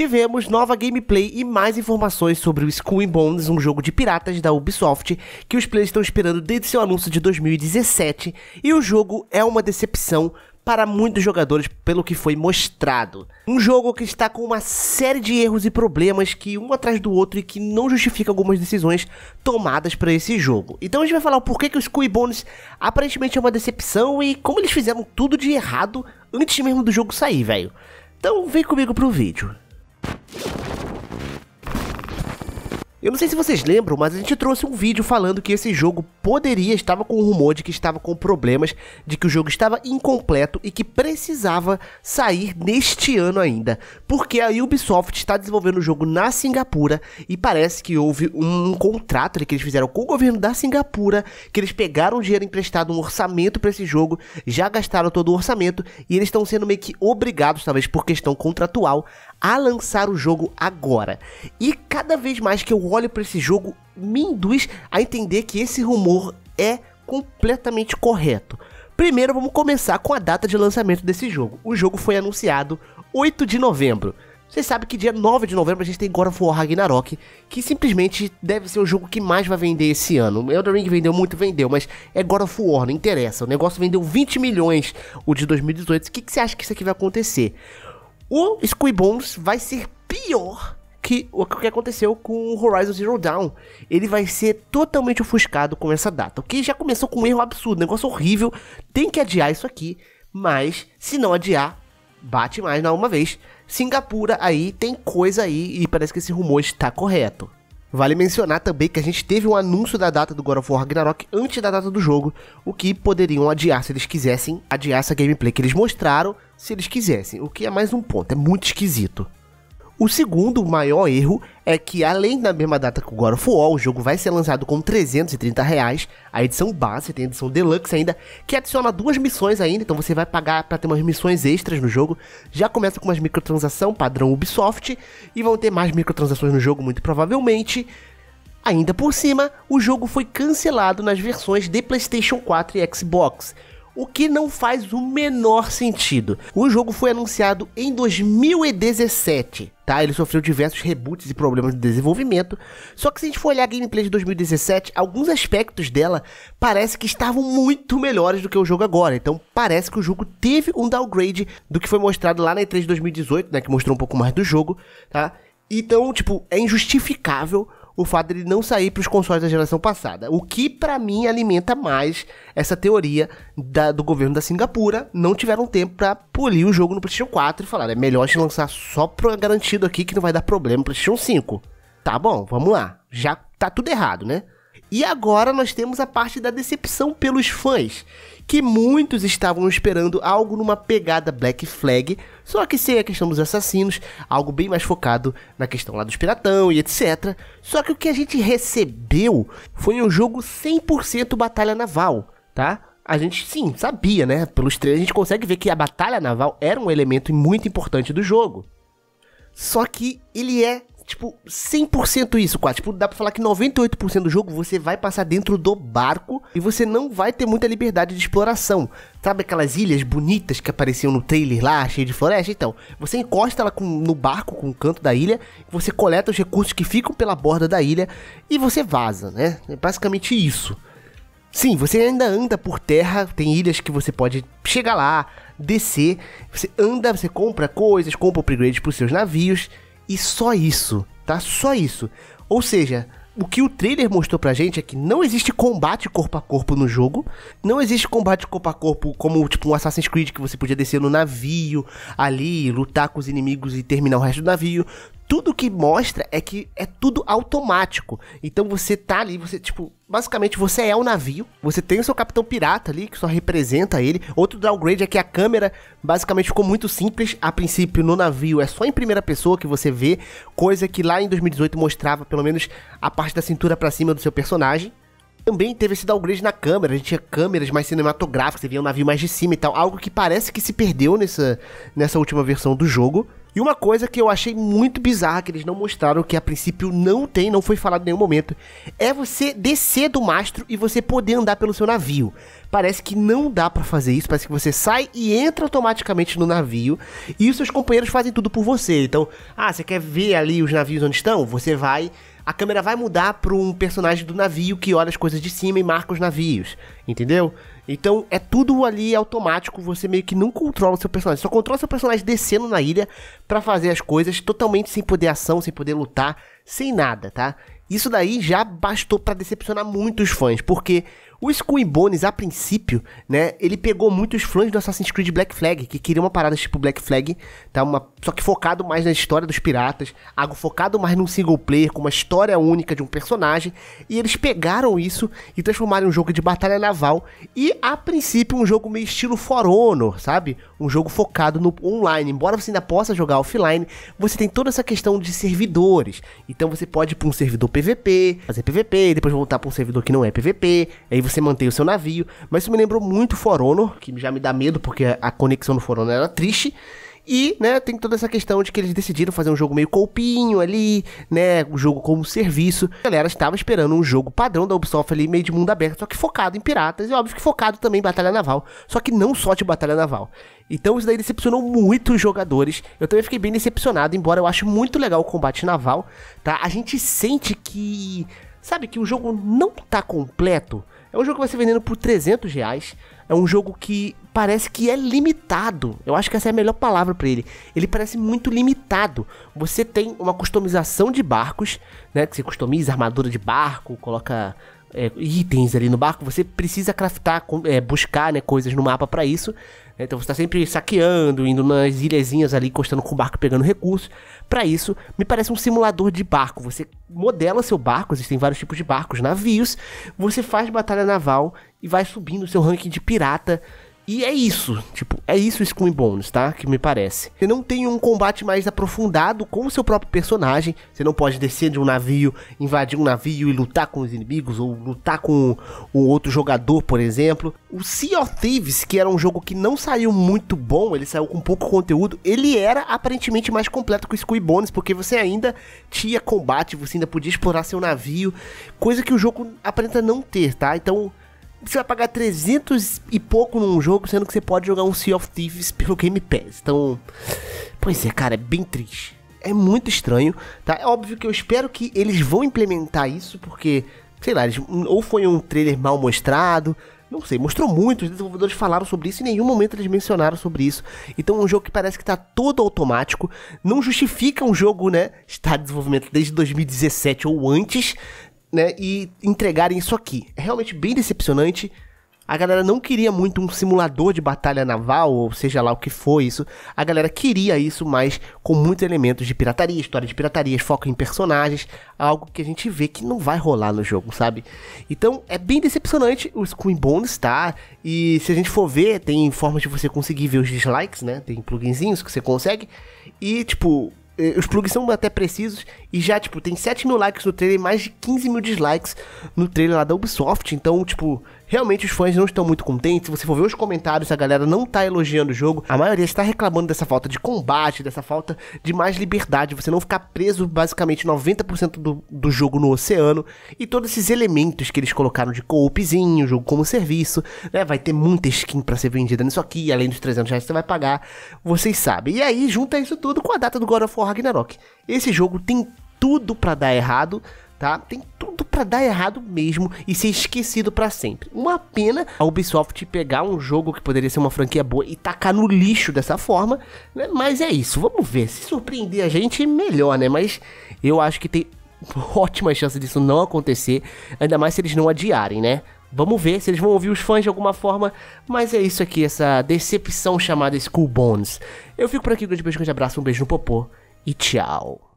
Tivemos nova gameplay e mais informações sobre o Skull Bones, um jogo de piratas da Ubisoft que os players estão esperando desde seu anúncio de 2017, e o jogo é uma decepção para muitos jogadores pelo que foi mostrado. Um jogo que está com uma série de erros e problemas que um atrás do outro e que não justifica algumas decisões tomadas para esse jogo. Então a gente vai falar o porquê que o Skull Bones aparentemente é uma decepção e como eles fizeram tudo de errado antes mesmo do jogo sair, velho. Então vem comigo pro vídeo. Thank you. Eu não sei se vocês lembram, mas a gente trouxe um vídeo falando que esse jogo poderia, estava com rumor de que estava com problemas, de que o jogo estava incompleto e que precisava sair neste ano ainda, porque a Ubisoft está desenvolvendo o jogo na Singapura e parece que houve um contrato que eles fizeram com o governo da Singapura, que eles pegaram dinheiro emprestado, um orçamento para esse jogo, já gastaram todo o orçamento e eles estão sendo meio que obrigados, talvez por questão contratual, a lançar o jogo agora. E cada vez mais que eu olho para esse jogo me induz a entender que esse rumor é completamente correto. Primeiro, vamos começar com a data de lançamento desse jogo. O jogo foi anunciado 8 de novembro. Vocês sabem que dia 9 de novembro a gente tem God of War Ragnarok, que simplesmente deve ser o jogo que mais vai vender esse ano. Elden Ring vendeu muito, vendeu, mas é God of War, não interessa. O negócio vendeu 20 milhões o de 2018. O que, que você acha que isso aqui vai acontecer? O Squid vai ser pior que o que aconteceu com o Horizon Zero Dawn. Ele vai ser totalmente ofuscado com essa data, o que já começou com um erro absurdo, um negócio horrível. Tem que adiar isso aqui, mas se não adiar, bate mais na uma vez. Singapura aí tem coisa aí e parece que esse rumor está correto. Vale mencionar também que a gente teve um anúncio da data do God of War Ragnarok antes da data do jogo, o que poderiam adiar se eles quisessem, adiar essa gameplay que eles mostraram, se eles quisessem, o que é mais um ponto, é muito esquisito. O segundo maior erro é que, além da mesma data que o God of War, o jogo vai ser lançado com 330 reais, a edição base, tem a edição deluxe ainda, que adiciona duas missões ainda, então você vai pagar para ter umas missões extras no jogo. Já começa com umas microtransação padrão Ubisoft, e vão ter mais microtransações no jogo, muito provavelmente. Ainda por cima, o jogo foi cancelado nas versões de PlayStation 4 e Xbox o que não faz o menor sentido. O jogo foi anunciado em 2017. Tá, ele sofreu diversos reboots e problemas de desenvolvimento. Só que se a gente for olhar a gameplay de 2017, alguns aspectos dela parece que estavam muito melhores do que o jogo agora. Então parece que o jogo teve um downgrade do que foi mostrado lá na E3 de 2018, né, que mostrou um pouco mais do jogo, tá? Então, tipo, é injustificável o fato de não sair para os consoles da geração passada. O que para mim alimenta mais essa teoria da, do governo da Singapura. Não tiveram tempo para polir o jogo no PlayStation 4 e falar, é melhor te lançar só pro garantido aqui que não vai dar problema no PlayStation 5. Tá bom, vamos lá. Já tá tudo errado, né? E agora nós temos a parte da decepção pelos fãs, que muitos estavam esperando algo numa pegada Black Flag, só que sem a questão dos assassinos, algo bem mais focado na questão lá dos piratão e etc. Só que o que a gente recebeu foi um jogo 100% batalha naval, tá? a gente sim sabia, né? Pelos três a gente consegue ver que a batalha naval era um elemento muito importante do jogo. Só que ele é tipo, 100% isso quase. Tipo, dá pra falar que 98% do jogo você vai passar dentro do barco e você não vai ter muita liberdade de exploração. Sabe aquelas ilhas bonitas que apareciam no trailer lá, cheio de floresta? Então, você encosta ela com, no barco, com o canto da ilha, você coleta os recursos que ficam pela borda da ilha e você vaza, né? É basicamente isso. Sim, você ainda anda por terra, tem ilhas que você pode chegar lá, descer, você anda, você compra coisas, compra upgrades para seus navios, e só isso, tá? Só isso. Ou seja, o que o trailer mostrou pra gente é que não existe combate corpo a corpo no jogo. Não existe combate corpo a corpo como tipo um Assassin's Creed que você podia descer no navio ali, lutar com os inimigos e terminar o resto do navio tudo que mostra é que é tudo automático. Então você tá ali, você, tipo, basicamente você é o um navio, você tem o seu capitão pirata ali, que só representa ele. Outro downgrade é que a câmera basicamente ficou muito simples. A princípio, no navio é só em primeira pessoa que você vê, coisa que lá em 2018 mostrava pelo menos a parte da cintura para cima do seu personagem. Também teve esse downgrade na câmera, a gente tinha câmeras mais cinematográficas, você via o um navio mais de cima e tal, algo que parece que se perdeu nessa, nessa última versão do jogo. E uma coisa que eu achei muito bizarra, que eles não mostraram, que a princípio não tem, não foi falado em nenhum momento, é você descer do mastro e você poder andar pelo seu navio. Parece que não dá para fazer isso, parece que você sai e entra automaticamente no navio e os seus companheiros fazem tudo por você. Então, ah, você quer ver ali os navios onde estão? Você vai a câmera vai mudar para um personagem do navio que olha as coisas de cima e marca os navios, entendeu? Então é tudo ali automático, você meio que não controla o seu personagem. Só controla seu personagem descendo na ilha para fazer as coisas totalmente sem poder ação, sem poder lutar, sem nada, tá? Isso daí já bastou para decepcionar muitos fãs, porque o Skull Bones, a princípio, né, ele pegou muitos fãs do Assassin's Creed Black Flag, que queria uma parada tipo Black Flag, tá? Uma, só que focado mais na história dos piratas, algo focado mais num single player, com uma história única de um personagem, e eles pegaram isso e transformaram em um jogo de batalha naval, e a princípio um jogo meio estilo For Honor, sabe? Um jogo focado no online, embora você ainda possa jogar offline, você tem toda essa questão de servidores, então você pode ir pra um servidor PVP, fazer PVP, depois voltar pra um servidor que não é PVP, aí você você mantém o seu navio. Mas isso me lembrou muito For Honor, que já me dá medo, porque a conexão no For Honor era triste. E, né, tem toda essa questão de que eles decidiram fazer um jogo meio colpinho ali, né, um jogo como serviço. A galera estava esperando um jogo padrão da Ubisoft ali, meio de mundo aberto, só que focado em piratas e, óbvio, que focado também em batalha naval, só que não só de batalha naval. Então isso daí decepcionou muito os jogadores. Eu também fiquei bem decepcionado, embora eu ache muito legal o combate naval, tá? A gente sente que, sabe, que o jogo não tá completo, é um jogo que vai ser vendendo por 300 reais. É um jogo que parece que é limitado. Eu acho que essa é a melhor palavra para ele. Ele parece muito limitado. Você tem uma customização de barcos, né? Que você customiza armadura de barco, coloca é, itens ali no barco, você precisa craftar, é, buscar né, coisas no mapa para isso. Né? Então você está sempre saqueando, indo nas ilhazinhas ali, encostando com o barco, pegando recursos. Para isso, me parece um simulador de barco. Você modela seu barco, existem vários tipos de barcos, navios. Você faz batalha naval e vai subindo o seu ranking de pirata e é isso, tipo, é isso o Skull and Bones, tá? Que me parece. Você não tem um combate mais aprofundado com o seu próprio personagem. Você não pode descer de um navio, invadir um navio e lutar com os inimigos, ou lutar com um outro jogador, por exemplo. O Sea of Thieves, que era um jogo que não saiu muito bom, ele saiu com pouco conteúdo, ele era aparentemente mais completo que o Skull and Bones, porque você ainda tinha combate, você ainda podia explorar seu navio, coisa que o jogo aparenta não ter, tá? Então você vai pagar 300 e pouco num jogo, sendo que você pode jogar um Sea of Thieves pelo Game Pass. Então, pois é, cara, é bem triste. É muito estranho, tá? É óbvio que eu espero que eles vão implementar isso, porque, sei lá, eles, ou foi um trailer mal mostrado, não sei, mostrou muito, os desenvolvedores falaram sobre isso, em nenhum momento eles mencionaram sobre isso. Então um jogo que parece que está todo automático, não justifica um jogo, né, estar em desenvolvimento desde 2017 ou antes, né, e entregarem isso aqui. É realmente bem decepcionante. A galera não queria muito um simulador de batalha naval, ou seja lá o que foi isso. A galera queria isso, mas com muitos elementos de pirataria, história de pirataria, foco em personagens, algo que a gente vê que não vai rolar no jogo, sabe? Então é bem decepcionante. O Screen Bones tá. E se a gente for ver, tem formas de você conseguir ver os dislikes, né? Tem pluginzinhos que você consegue. E tipo, eh, os plugs são até precisos e já, tipo, tem 7 mil likes no trailer e mais de 15 mil dislikes no trailer lá da Ubisoft. Então, tipo, realmente os fãs não estão muito contentes. Se você for ver os comentários, a galera não tá elogiando o jogo. A maioria está reclamando dessa falta de combate, dessa falta de mais liberdade. Você não ficar preso basicamente 90% do, do jogo no oceano. E todos esses elementos que eles colocaram de coopzinho, jogo como serviço, né? Vai ter muita skin para ser vendida nisso aqui, além dos 300 reais que você vai pagar. Vocês sabem. E aí, junta isso tudo com a data do God of War Ragnarok. Esse jogo tem tudo para dar errado, tá? Tem tudo para dar errado mesmo e ser esquecido para sempre. Uma pena a Ubisoft pegar um jogo que poderia ser uma franquia boa e tacar no lixo dessa forma, né? Mas é isso, vamos ver. Se surpreender a gente, melhor, né? Mas eu acho que tem ótima chance disso não acontecer, ainda mais se eles não adiarem, né? Vamos ver se eles vão ouvir os fãs de alguma forma, mas é isso aqui, essa decepção chamada School Bones. Eu fico por aqui, um grande beijo, um grande abraço, um beijo no popô e tchau.